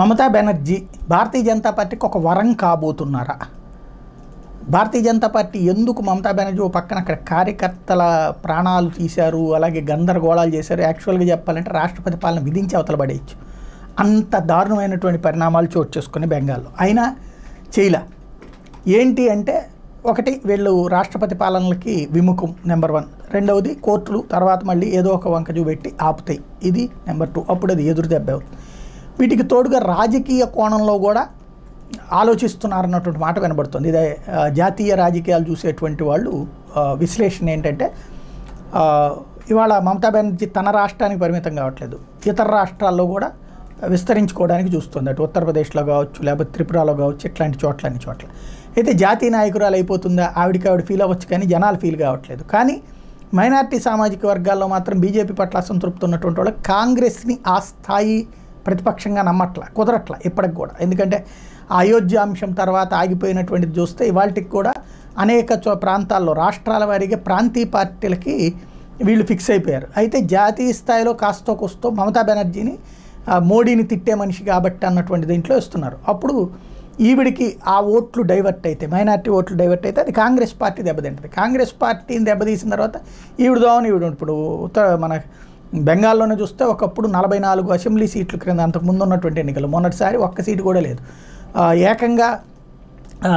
మమతా బెనర్జీ భారతీయ జనతా పార్టీకి ఒక వరం కాబోతున్నారా భారతీయ జనతా పార్టీ ఎందుకు మమతా బెనర్జీ ఓ పక్కన అక్కడ కార్యకర్తల ప్రాణాలు తీశారు అలాగే గందరగోళాలు చేశారు యాక్చువల్గా చెప్పాలంటే రాష్ట్రపతి పాలన విధించి అవతల పడేయచ్చు అంత దారుణమైనటువంటి పరిణామాలు చోటు చేసుకుని బెంగాల్లో అయినా చేయలే ఏంటి అంటే ఒకటి వీళ్ళు రాష్ట్రపతి పాలనలకి విముఖం నెంబర్ వన్ రెండవది కోర్టులు తర్వాత మళ్ళీ ఏదో ఒక వంక చూపెట్టి ఆపుతాయి ఇది నెంబర్ టూ అప్పుడు అది ఎదురు దెబ్బ అవుతుంది వీటికి తోడుగా రాజకీయ కోణంలో కూడా ఆలోచిస్తున్నారన్నటువంటి మాట వినబడుతుంది ఇదే జాతీయ రాజకీయాలు చూసేటువంటి వాళ్ళు విశ్లేషణ ఏంటంటే ఇవాళ మమతా బెనర్జీ తన రాష్ట్రానికి పరిమితం కావట్లేదు ఇతర రాష్ట్రాల్లో కూడా విస్తరించుకోవడానికి చూస్తుంది అటు ఉత్తరప్రదేశ్లో కావచ్చు లేకపోతే త్రిపురలో కావచ్చు ఇట్లాంటి చోట్ల అన్ని చోట్ల అయితే జాతీయ నాయకురాలు అయిపోతుందా ఆవిడికి ఆవిడ ఫీల్ అవ్వచ్చు కానీ జనాలు ఫీల్ కావట్లేదు కానీ మైనార్టీ సామాజిక వర్గాల్లో మాత్రం బీజేపీ పట్ల అసంతృప్తి ఉన్నటువంటి వాళ్ళు కాంగ్రెస్ని ఆ స్థాయి ప్రతిపక్షంగా నమ్మట్ల కుదరట్ల ఇప్పటికి కూడా ఎందుకంటే అయోధ్య అంశం తర్వాత ఆగిపోయినటువంటిది చూస్తే ఇవాళకి కూడా అనేక చో ప్రాంతాల్లో రాష్ట్రాల వారిగా ప్రాంతీయ పార్టీలకి వీళ్ళు ఫిక్స్ అయిపోయారు అయితే జాతీయ స్థాయిలో కాస్తో కూస్తో మమతా బెనర్జీని మోడీని తిట్టే మనిషి కాబట్టి అన్నటువంటి దీంట్లో ఇస్తున్నారు అప్పుడు ఈవిడికి ఆ ఓట్లు డైవర్ట్ అయితే మైనార్టీ ఓట్లు డైవర్ట్ అయితే అది కాంగ్రెస్ పార్టీ దెబ్బతింటుంది కాంగ్రెస్ పార్టీని దెబ్బతీసిన తర్వాత ఈవిడ దోమని ఈవిడ ఇప్పుడు మన బెంగాల్లోనే చూస్తే ఒకప్పుడు నలభై నాలుగు అసెంబ్లీ సీట్లు క్రింద అంతకుముందు ఉన్నటువంటి ఎన్నికలు మొన్నటిసారి ఒక్క సీటు కూడా లేదు ఏకంగా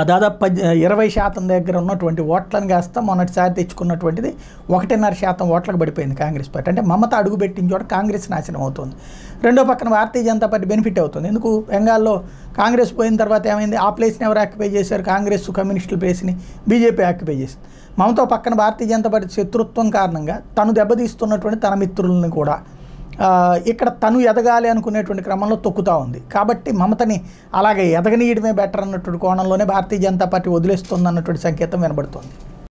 దాదాపు పది ఇరవై శాతం దగ్గర ఉన్నటువంటి ఓట్లను కాస్త మొన్నటిసారి తెచ్చుకున్నటువంటిది ఒకటిన్నర శాతం ఓట్లకు పడిపోయింది కాంగ్రెస్ పార్టీ అంటే మమత అడుగుపెట్టిన చోట కాంగ్రెస్ నాశనం అవుతుంది రెండో పక్కన భారతీయ జనతా పార్టీ బెనిఫిట్ అవుతుంది ఎందుకు బెంగాల్లో కాంగ్రెస్ పోయిన తర్వాత ఏమైంది ఆ ప్లేస్ని ఎవరు ఆక్యుపై చేశారు కాంగ్రెస్ కమ్యూనిస్టుల ప్లేస్ని బీజేపీ ఆక్యుపై చేసింది మమతో పక్కన భారతీయ జనతా పార్టీ శత్రుత్వం కారణంగా తను దెబ్బతీస్తున్నటువంటి తన మిత్రులను కూడా ఇక్కడ తను ఎదగాలి అనుకునేటువంటి క్రమంలో తొక్కుతూ ఉంది కాబట్టి మమతని అలాగే ఎదగనీయడమే బెటర్ అన్నటువంటి కోణంలోనే భారతీయ జనతా పార్టీ వదిలేస్తుంది అన్నటువంటి సంకేతం వినబడుతోంది